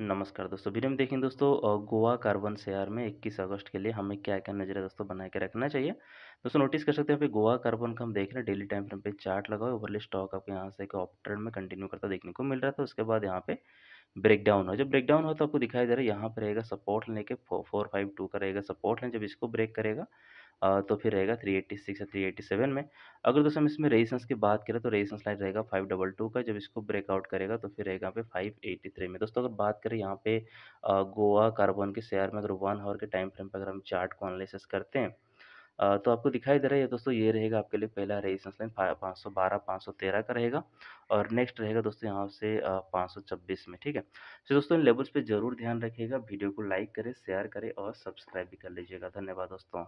नमस्कार दोस्तों वीडियो में देखें दोस्तों गोवा कार्बन शेयर में 21 अगस्त के लिए हमें क्या क्या नजर दोस्तों बना के रखना चाहिए दोस्तों नोटिस कर सकते हैं यहाँ गोवा कार्बन का हम देख रहे हैं डेली टाइम फ्रेम पे चार्ट लगा हुआ ओवरली स्टॉक आपको यहाँ से एक ऑप्टर में कंटिन्यू करता देखने को मिल रहा था तो उसके बाद यहाँ पे ब्रेकडाउन हो जब ब्रेकडाउन हो तो आपको दिखाई दे रहा है यहाँ पर रहेगा सपोर्ट लेके फोर फाइव टू का रहेगा सपोर्ट है जब इसको ब्रेक करेगा तो फिर रहेगा थ्री एट्टी सिक्स या थ्री एट्टी सेवन में अगर दोस्तों हम इसमें रेजिस्टेंस की बात करें तो रेजिस्टेंस लाइन रहेगा फाइव डबल टू का जब इसको ब्रेकआउट करेगा तो फिर रहेगा पे फाइव एट्टी थ्री में दोस्तों अगर बात करें यहाँ पे गोवा कार्बन के शेयर में अगर वन आवर के टाइम फ्रेम पर अगर हम चार्ट को एनालिसिस करते हैं तो आपको दिखाई दे रहा है दोस्तों ये रहेगा आपके लिए पहला रेजिस्टेंस लाइन पाँच सौ बारह पाँच सौ तेरह का रहेगा और नेक्स्ट रहेगा दोस्तों यहाँ से पाँच सौ छब्बीस में ठीक है तो दोस्तों इन लेवल्स पर जरूर ध्यान रखिएगा वीडियो को लाइक करें शेयर करें और सब्सक्राइब भी कर लीजिएगा धन्यवाद दोस्तों